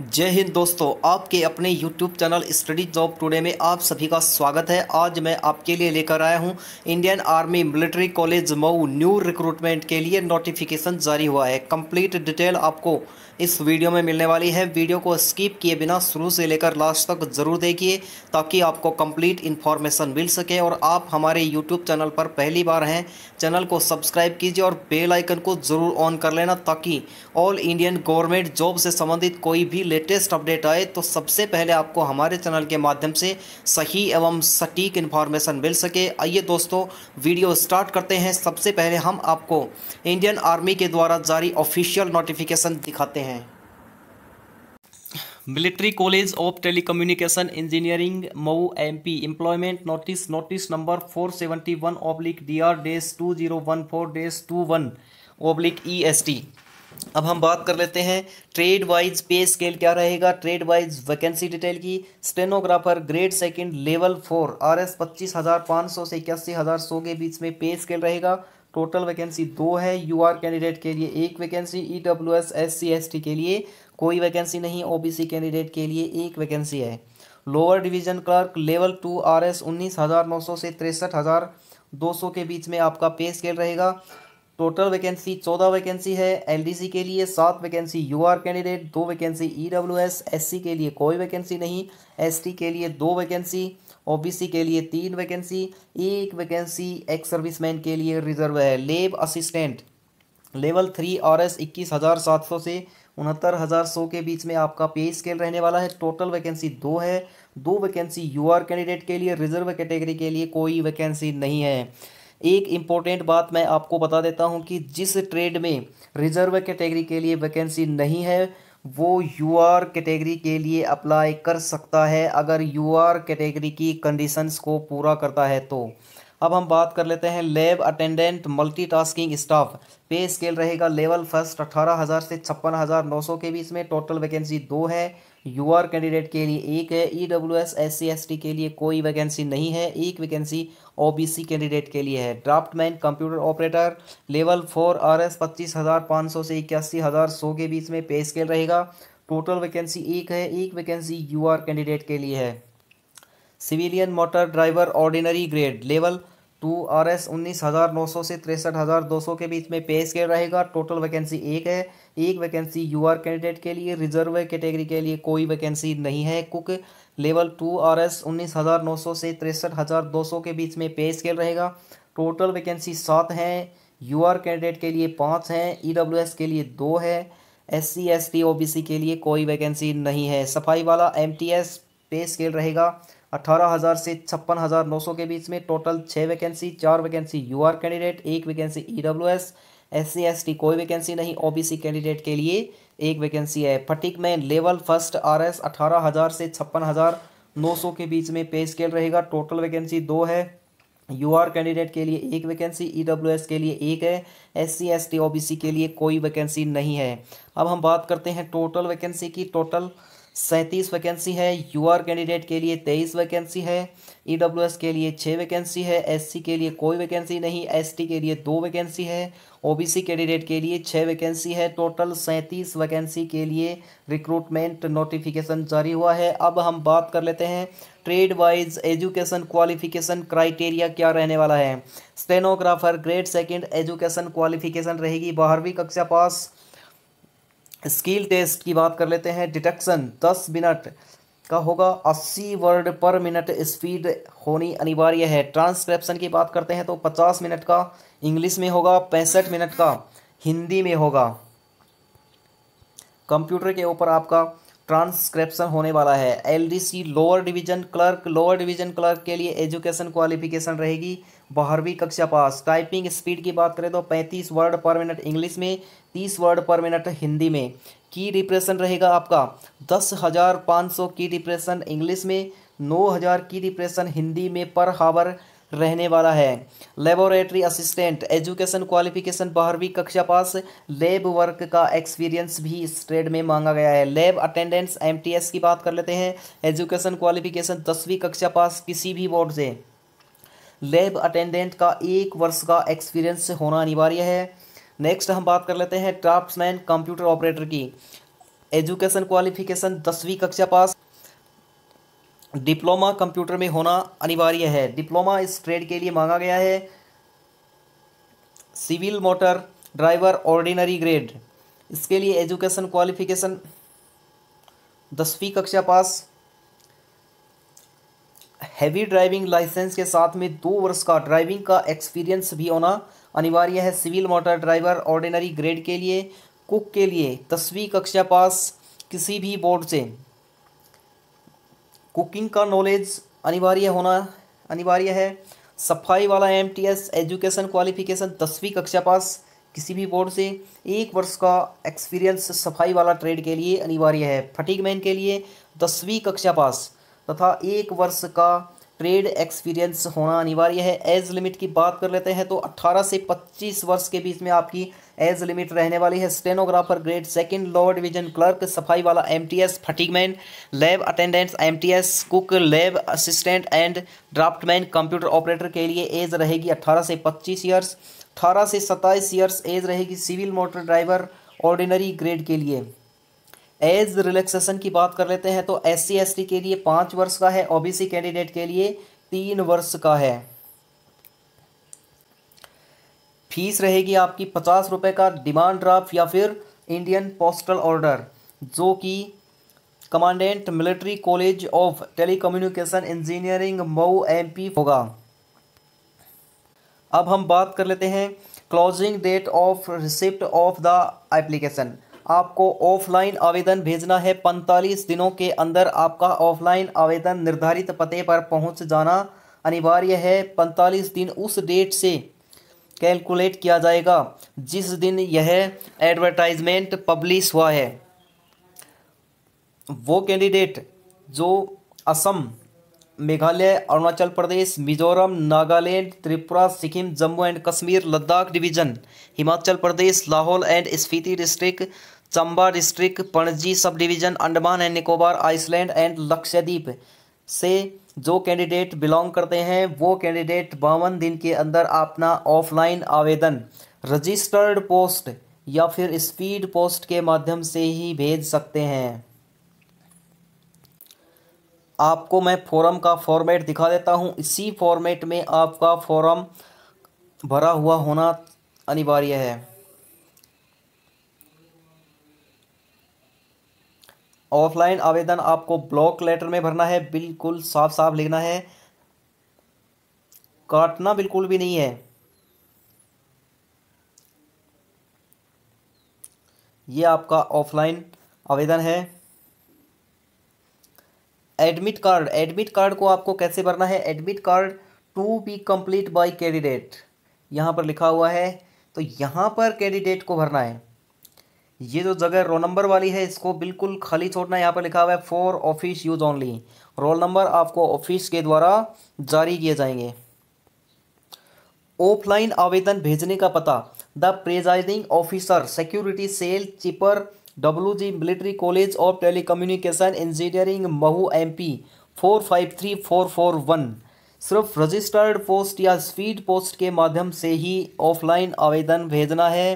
जय हिंद दोस्तों आपके अपने YouTube channel study job today में आप सभी का स्वागत है आज मैं आपके लिए लेकर आया हूं Indian army military college Mhow new recruitment के लिए नोटिफिकेशन जारी हुआ है कंप्लीट डिटेल आपको इस वीडियो में मिलने वाली है वीडियो को स्किप किए बिना शुरू से लेकर लास्ट तक ज़रूर देखिए ताकि आपको कंप्लीट इन्फॉर्मेशन मिल सके और आप हमारे यूट्यूब चैनल पर पहली बार हैं चैनल को सब्सक्राइब कीजिए और बेल आइकन को ज़रूर ऑन कर लेना ताकि ऑल इंडियन गवर्नमेंट जॉब से संबंधित कोई भी लेटेस्ट अपडेट आए तो सबसे पहले आपको हमारे चैनल के माध्यम से सही एवं सटीक इन्फॉर्मेशन मिल सके आइए दोस्तों वीडियो स्टार्ट करते हैं सबसे पहले हम आपको इंडियन आर्मी के द्वारा जारी ऑफिशियल नोटिफिकेशन दिखाते हैं हैं military college of telecommunication engineering Mhow MP employment notice notice number four seventy one oblique D R dash two zero one four dash two one oblique E S T अब हम बात कर लेते हैं ट्रेड वाइज पे स्केल क्या रहेगा trade wise vacancy detail की stenographer grade second level four R S पच्चीस हज़ार पाँच सौ से इक्यासी हज़ार सौ के बीच में पे स्केल रहेगा टोटल वैकेंसी दो है यूआर कैंडिडेट के लिए एक vacancy W S S C S T के लिए कोई वैकेंसी नहीं ओबीसी कैंडिडेट के लिए एक वैकेंसी है lower division clerk level two R S उन्नीस हज़ार नौ सौ से तिरसठ हज़ार दो सौ के बीच में आपका पे स्केल रहेगा टोटल वैकेंसी चौदह वैकेंसी है एलडीसी के लिए सात वैकेंसी यूआर कैंडिडेट दो वैकेंसी ईडब्ल्यूएस एससी के लिए कोई वैकेंसी नहीं एसटी के लिए दो वैकेंसी ओबीसी के लिए तीन वैकेंसी एक वैकेंसी एक्स सर्विसमैन के लिए रिजर्व है lab assistant level three R S इक्कीस हज़ार सात सौ से उनहत्तर हज़ार सौ के बीच में आपका पे स्केल रहने वाला है टोटल वैकेंसी दो है दो वैकेंसी यूआर कैंडिडेट के लिए रिजर्व कैटेगरी के लिए कोई वैकेंसी नहीं है एक इम्पॉर्टेंट बात मैं आपको बता देता हूँ कि जिस ट्रेड में रिजर्व कैटेगरी के लिए वैकेंसी नहीं है वो यू आर कैटेगरी के लिए अप्लाई कर सकता है अगर यू आर कैटेगरी की कंडीशंस को पूरा करता है तो अब हम बात कर लेते हैं lab attendant multitasking staff pay scale रहेगा लेवल फर्स्ट अठारह हज़ार से छप्पन हज़ार नौ सौ के बीच में टोटल वैकेंसी दो है यू आर कैंडिडेट के लिए एक है E W S S C S T के लिए कोई वैकेंसी नहीं है एक vacancy O B C candidate के लिए है draftsman computer operator level four R S पच्चीस हज़ार पाँच सौ से इक्यासी हज़ार सौ के बीच में पे स्केल रहेगा टोटल वैकेंसी एक है एक वैकेंसी यू आर कैंडिडेट के लिए है civilian motor driver ordinary grade level two R S उन्नीस हज़ार नौ सौ से तिरसठ हज़ार दो सौ के बीच में पे स्केल रहेगा टोटल वैकेंसी एक है एक वैकेंसी यू आर कैंडिडेट के लिए रिजर्व कैटेगरी के लिए कोई वैकेंसी नहीं है cook level two R S उन्नीस हज़ार नौ सौ से तिरसठ हज़ार दो सौ के बीच में पे स्केल रहेगा टोटल वैकेंसी सात हैं यू आर कैंडिडेट के लिए पाँच हैं ई डब्ल्यू एस के लिए दो है S C S T O B C के लिए कोई वैकेंसी नहीं है सफाई वाला M T S pay scale रहेगा अठारह हज़ार से छप्पन हज़ार नौ सौ के बीच में टोटल छः वैकेंसी चार वैकेंसी यू आर कैंडिडेट एक vacancy E W S S C S T कोई वैकेंसी नहीं ओ बी सी कैंडिडेट के लिए एक वैकेंसी है फटिक में लेवल फर्स्ट आर एस अठारह हज़ार से छप्पन हज़ार नौ सौ के बीच में पे स्केल रहेगा टोटल वैकेंसी दो है यू आर कैंडिडेट के लिए एक वैकेंसी ई डब्ल्यू एस के लिए एक है S C S T O B C के लिए कोई वैकेंसी नहीं है अब हम बात करते हैं टोटल वैकेंसी की टोटल सैंतीस वैकेंसी है यूआर कैंडिडेट के लिए तेईस वैकेंसी है ईडब्ल्यूएस e के लिए छः वैकेंसी है एससी के लिए कोई वैकेंसी नहीं एसटी के लिए दो वैकेंसी है ओबीसी कैंडिडेट के लिए छः वैकेंसी है टोटल सैंतीस वैकेंसी के लिए रिक्रूटमेंट नोटिफिकेशन जारी हुआ है अब हम बात कर लेते हैं trade wise education qualification criteria क्या रहने वाला है stenographer grade second education qualification रहेगी बारहवीं कक्षा पास स्किल टेस्ट की बात कर लेते हैं डिटेक्शन दस मिनट का होगा अस्सी वर्ड पर मिनट स्पीड होनी अनिवार्य है ट्रांसक्रिप्शन की बात करते हैं तो पचास मिनट का इंग्लिश में होगा पैंसठ मिनट का हिंदी में होगा कंप्यूटर के ऊपर आपका ट्रांसक्रिप्शन होने वाला है LDC lower division clerk lower division clerk के लिए एजुकेशन क्वालिफिकेशन रहेगी बारहवीं कक्षा पास टाइपिंग स्पीड की बात करें तो पैंतीस वर्ड पर मिनट इंग्लिश में तीस वर्ड पर मिनट हिंदी में की डिप्रेशन रहेगा आपका दस हज़ार पाँच सौ की डिप्रेशन इंग्लिश में नौ हज़ार की डिप्रेशन हिंदी में पर हावर रहने वाला है लेबोरेटरी असिस्टेंट एजुकेशन क्वालिफिकेशन बारहवीं कक्षा पास लेब वर्क का एक्सपीरियंस भी इस ट्रेड में मांगा गया है लेब अटेंडेंस एमटीएस की बात कर लेते हैं एजुकेशन क्वालिफिकेशन दसवीं कक्षा पास किसी भी बोर्ड से लेब अटेंडेंट का एक वर्ष का एक्सपीरियंस होना अनिवार्य है नेक्स्ट हम बात कर लेते हैं ट्राफ्ट कंप्यूटर ऑपरेटर की एजुकेशन क्वालिफिकेशन दसवीं कक्षा पास डिप्लोमा कंप्यूटर में होना अनिवार्य है डिप्लोमा इस ट्रेड के लिए मांगा गया है civil motor driver ordinary grade इसके लिए एजुकेशन क्वालिफिकेशन दसवीं कक्षा पास हैवी ड्राइविंग लाइसेंस के साथ में दो वर्ष का ड्राइविंग का एक्सपीरियंस भी होना अनिवार्य है civil motor driver ordinary grade के लिए कुक के लिए दसवीं कक्षा पास किसी भी बोर्ड से कुकिंग का नॉलेज अनिवार्य होना अनिवार्य है सफाई वाला M T S education qualification दसवीं कक्षा पास किसी भी बोर्ड से एक वर्ष का एक्सपीरियंस सफाई वाला ट्रेड के लिए अनिवार्य है फटीक मैन के लिए दसवीं कक्षा पास तथा एक वर्ष का ट्रेड एक्सपीरियंस होना अनिवार्य है एज लिमिट की बात कर लेते हैं तो 18 से 25 वर्ष के बीच में आपकी एज लिमिट रहने वाली है stenographer grade second lower division clerk सफाई वाला MTS fatigueman lab attendant MTS cook lab assistant and draftsman computer operator के लिए एज रहेगी अट्ठारह से पच्चीस ईयर्स अठारह से सत्ताईस ईयर्स एज रहेगी civil motor driver ordinary grade के लिए एज रिलैक्सेशन की बात कर लेते हैं तो एस सी के लिए पाँच वर्ष का है सी कैंडिडेट के लिए तीन वर्ष का है फीस रहेगी आपकी पचास रुपये का डिमांड ड्राफ्ट या फिर इंडियन पोस्टल ऑर्डर जो कि commandant military college of telecommunication engineering Mhow MP होगा अब हम बात कर लेते हैं closing date of receipt of the application आपको ऑफलाइन आवेदन भेजना है पैंतालीस दिनों के अंदर आपका ऑफलाइन आवेदन निर्धारित पते पर पहुंच जाना अनिवार्य है पैंतालीस दिन उस डेट से कैलकुलेट किया जाएगा जिस दिन यह एडवर्टाइजमेंट पब्लिश हुआ है वो कैंडिडेट जो Assam Meghalaya Arunachal Pradesh Mizoram Nagaland Tripura Sikkim Jammu and Kashmir Ladakh division Himachal Pradesh Lahaul and Spiti district Chamba district Panaji sub division Andaman and Nicobar island and Lakshadweep से जो कैंडिडेट बिलोंग करते हैं वो कैंडिडेट बावन दिन के अंदर अपना ऑफलाइन आवेदन रजिस्टर्ड पोस्ट या फिर स्पीड पोस्ट के माध्यम से ही भेज सकते हैं आपको मैं फॉर्म का फॉर्मेट दिखा देता हूं इसी फॉर्मेट में आपका फॉर्म भरा हुआ होना अनिवार्य है ऑफलाइन आवेदन आपको ब्लॉक लेटर में भरना है बिल्कुल साफ साफ लिखना है काटना बिल्कुल भी नहीं है ये आपका ऑफलाइन आवेदन है एडमिट कार्ड एडमिट कार्ड को आपको कैसे भरना है admit card to be complete by candidate यहां पर लिखा हुआ है तो यहां पर कैंडिडेट को भरना है ये जो जगह रोल नंबर वाली है इसको बिल्कुल खाली छोड़ना यहाँ पर लिखा हुआ है for office use only roll number आपको ऑफिस के द्वारा जारी किए जाएंगे ऑफलाइन आवेदन भेजने का पता the presiding officer security cell चिपर W G military college of telecommunication engineering Mhow P four five three four four one सिर्फ रजिस्टर्ड पोस्ट या स्पीड पोस्ट के माध्यम से ही ऑफलाइन आवेदन भेजना है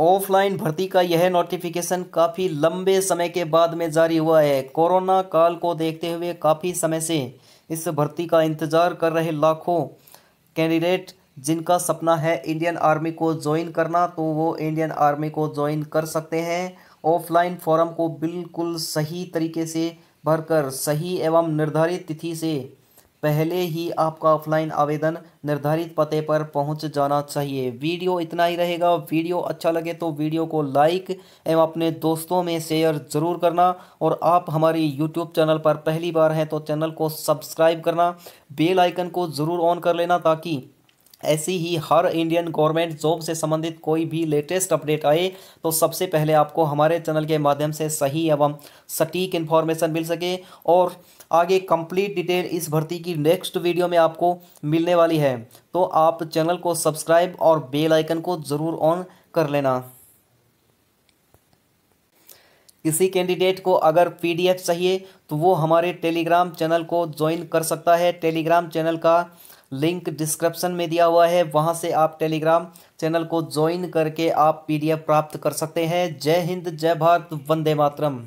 ऑफलाइन भर्ती का यह नोटिफिकेशन काफ़ी लंबे समय के बाद में जारी हुआ है कोरोना काल को देखते हुए काफ़ी समय से इस भर्ती का इंतज़ार कर रहे लाखों कैंडिडेट जिनका सपना है इंडियन आर्मी को ज्वाइन करना तो वो इंडियन आर्मी को ज्वाइन कर सकते हैं ऑफलाइन फॉर्म को बिल्कुल सही तरीके से भरकर सही एवं निर्धारित तिथि से पहले ही आपका ऑफलाइन आवेदन निर्धारित पते पर पहुंच जाना चाहिए वीडियो इतना ही रहेगा वीडियो अच्छा लगे तो वीडियो को लाइक एवं अपने दोस्तों में शेयर ज़रूर करना और आप हमारी यूट्यूब चैनल पर पहली बार हैं तो चैनल को सब्सक्राइब करना बेल आइकन को ज़रूर ऑन कर लेना ताकि ऐसी ही हर इंडियन गवर्नमेंट जॉब से संबंधित कोई भी लेटेस्ट अपडेट आए तो सबसे पहले आपको हमारे चैनल के माध्यम से सही एवं सटीक इन्फॉर्मेशन मिल सके और आगे कंप्लीट डिटेल इस भर्ती की नेक्स्ट वीडियो में आपको मिलने वाली है तो आप चैनल को सब्सक्राइब और बेल आइकन को ज़रूर ऑन कर लेना किसी कैंडिडेट को अगर पीडीएफ चाहिए तो वो हमारे टेलीग्राम चैनल को ज्वाइन कर सकता है टेलीग्राम चैनल का लिंक डिस्क्रिप्शन में दिया हुआ है वहाँ से आप टेलीग्राम चैनल को ज्वाइन करके आप पीडीएफ प्राप्त कर सकते हैं जय हिंद जय भारत वंदे मातरम